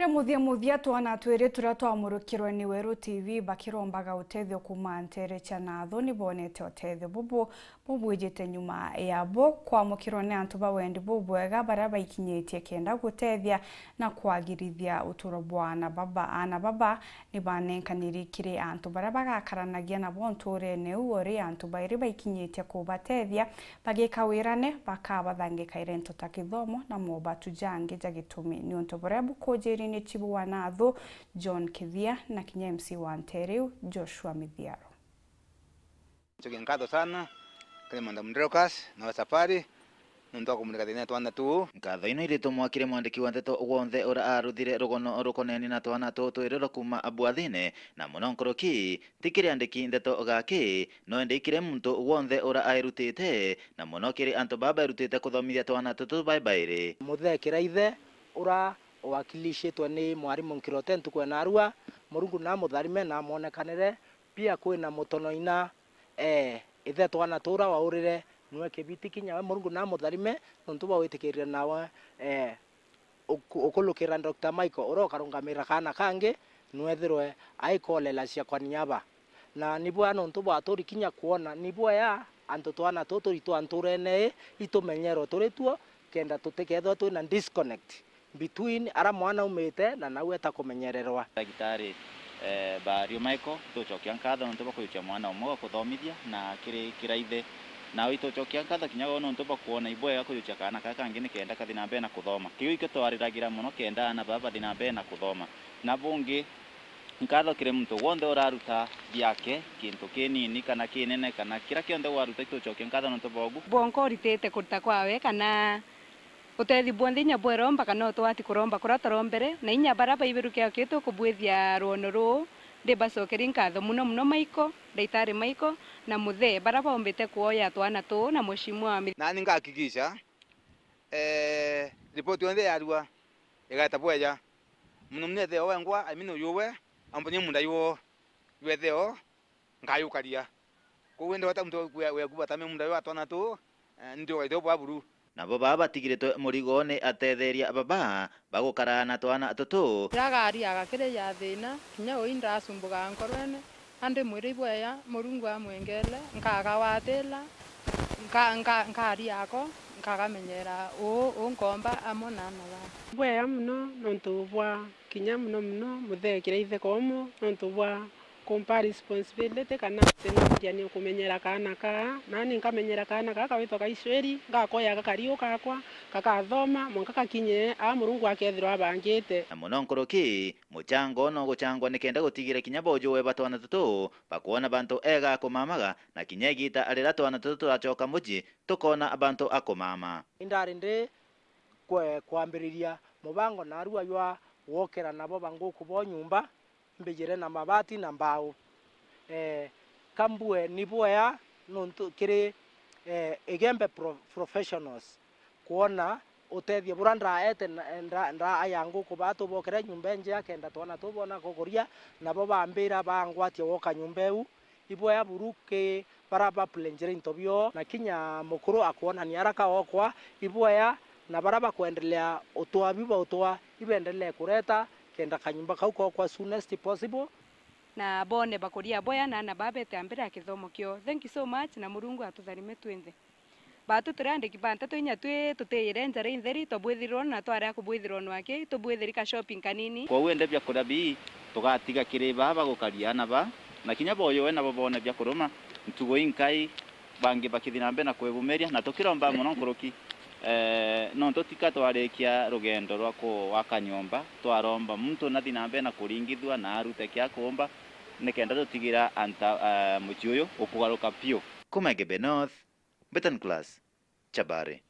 re må muthia twana twä rä tå rä a twamå nä werå tv bakirombaga utethio kuma nterecha na tho nä bonete utethio bubu bubwä nyuma yabo kwamå nä antå bawendi bubwega bara baikinyä tie kenda gutethia na kwagirithia uturo bwana baba ana baba nä banenkanä kire antå bara bagakaranagia nabo ntå-rene u orä antå bairä baikinyä tie kå batethia bagä ka wä rane bakabathangä kaire ta gä thomo na moba tujangä ja gä tå mi nä å ntå borea bukå njä nĩ chibu wa nathu john kithia na kinya mc wa nteriu joshua mithiaro ngatho sana karimanda mnderokas na wa safari nundu akumulika thina twana tu ngatho ino iritu mwakire mwandiki wa ndeto wonthe ura aruthire rugono rukoneni na twana tu twiriro kuma abwathine na muno ki tikire andiki ndeto gaki no ndikire muntu wonthe ura airutite na muno kiri antu baba irutite kuthomithia twana tutu baibairi muthekira ithe ura wakilishitwe ni mwarimu nkirote ntukwe narua murungu na mutharime na monekanire pia kwina mutonoina eh ithe twana tura waurire niwe kibiti we murungu na mutharime nontu bawwitikirire nawe eh ukulukira Dr. Michael uria ukarungamira kana kangi la aikolela kwa niaba na nibwa nontu bwaturi kinya kuona nibwa ya antu twana ito anturene ito menyero tuo kenda tutikethwa na disconnect between ara mwana umete na nawe atakumenyererwa dagitari eh, Bario Michael tucokia nkatho nontu bakuikia mwana umwe kuthomithia na kiri kiraithe na nawe itucokia nkatho kinya kuona ibwe ya kuikia kana kaka kangi nikenda kathi na mbere na kuthoma iko to ariragira muno kenda na baba thi mbena kuthoma na bungi nkatho kire muntu wonthe uraruta biake kintu kinini kana kinene kana kira kionthe waruta to itucokia nkatho nontu bogu bonko ritete kuruta kwawe kana utethithua nthi nyabwa ĩromba kana ũtwati kuromba kura tũrombere na inya baraba iberuke akĩ tũkũbwĩthia rũono rũũ ndĩbacokeri nkatho muno muno maiko ndaitarĩ maiko na mũthee bara baombĩte kuoya twana tũũ na wa mheshimiwa nani ngakikisha eh, ripoti yonthe yarua ĩgaeta bweja mũno mũno etheo wengwa amino yuwe ambo nĩ mũnda yuo yuetheo ngayũkaria koguo ndĩhota mũndũ wekubata mĩmũnda yũ atwana tũũ eh, ndĩũgaiteo bwaburu nabo baa batigiritwe murigoni atetheria baba bagukarana na twana tutu agakire ya thina kinya ui ndasumbugaa nkorwene andi mwiri ibweya murungu amwengele nkagawatila nkariako nkagamenyera uu na amonanaga ibweya muno nontu bwa kinya muno muno muthekire ithe komo nontu bwa kumpa responsibility kana sengaja ni kumenyera kana ka nani nkamenyera kana ka ka kaicweri ngakoya gakariu kakwa gagathoma mwanka gakinye a murungu akethirwa abangite na muno nkuruki muchango no guchangwa ni kenda gutigira kinya bojuwe batwana tutu bakuona bantu ega akumamaga na kinyegita igita arira twana tutu turacoka muji tukona abantu akumama indari ndi kwambiriria mubango na arua ywa wokera nabo bangu kubonyumba mbijire na mabati na mbao eh, kambue boya no kire eh, igembe pro, professionals kuona utethio bura ete nda nda ayangu kubatu bokere nyumba nje yake nda tuona akenda twana tubona kuguria nabo bambira ngwatia woka nyumba eu ibwaya buruke para ba plenjere ntobio na kinya mukuru akuona ni araka okwa ibwaya na baraba kuendelea utwa biba utwa ibendelea kureta kenda kanyumba kau kwa kwa soonest possible na bone bakoria boya na na babe te ambira kithomo kio thank you so much na murungu atutharime twenthe batu turande kibanta nya twi tutire njara intheri tobwithirwo na to ku tware akubwithirwo nwake tubwithiri ka shopping kanini kwa uende bya kurabi tugatiga kiriba bagukariana ba na kinya boyo we nabo bone bya kuruma ntugo inkai bangi bakithi na mbe na kwebumeria na tukiromba muno Eh, no nto tika twarikia rugendo rwa kuwaka nyomba twaromba muntu nathi na mbere na kuringithua na arute kia kumba nikenda tutigira anta uh, eh, muci uyu ukugaruka piu kuma Gebe North class chabare